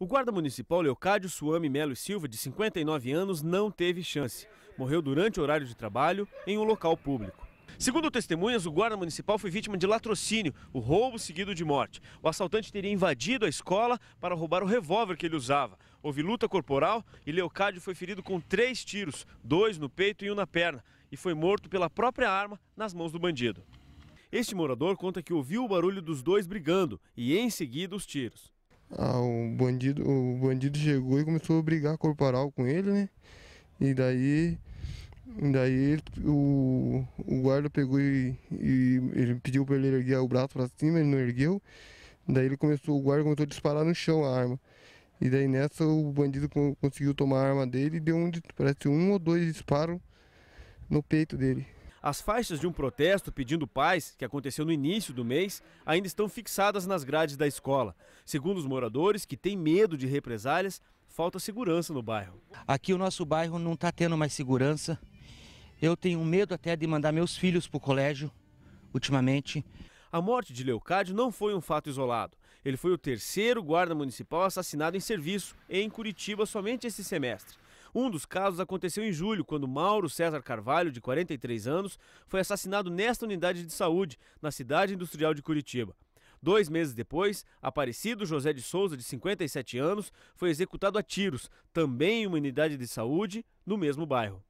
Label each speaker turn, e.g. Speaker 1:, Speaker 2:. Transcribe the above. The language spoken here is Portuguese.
Speaker 1: O guarda municipal Leocádio Suame Melo e Silva, de 59 anos, não teve chance. Morreu durante o horário de trabalho em um local público. Segundo testemunhas, o guarda municipal foi vítima de latrocínio, o roubo seguido de morte. O assaltante teria invadido a escola para roubar o revólver que ele usava. Houve luta corporal e Leocádio foi ferido com três tiros, dois no peito e um na perna, e foi morto pela própria arma nas mãos do bandido. Este morador conta que ouviu o barulho dos dois brigando e em seguida os tiros.
Speaker 2: Ah, o bandido, o bandido chegou e começou a brigar corporal com ele, né? E daí, daí o, o guarda pegou e, e ele pediu para ele erguer o braço para cima, ele não ergueu. Daí ele começou, o guarda começou a disparar no chão a arma. E daí nessa o bandido conseguiu tomar a arma dele e deu um, parece um ou dois disparos no peito dele.
Speaker 1: As faixas de um protesto pedindo paz, que aconteceu no início do mês, ainda estão fixadas nas grades da escola. Segundo os moradores, que têm medo de represálias, falta segurança no bairro. Aqui o nosso bairro não está
Speaker 3: tendo mais segurança. Eu tenho medo até de mandar meus filhos para o colégio, ultimamente.
Speaker 1: A morte de Leocádio não foi um fato isolado. Ele foi o terceiro guarda municipal assassinado em serviço em Curitiba somente esse semestre. Um dos casos aconteceu em julho, quando Mauro César Carvalho, de 43 anos, foi assassinado nesta unidade de saúde, na cidade industrial de Curitiba. Dois meses depois, Aparecido José de Souza, de 57 anos, foi executado a tiros, também em uma unidade de saúde, no mesmo bairro.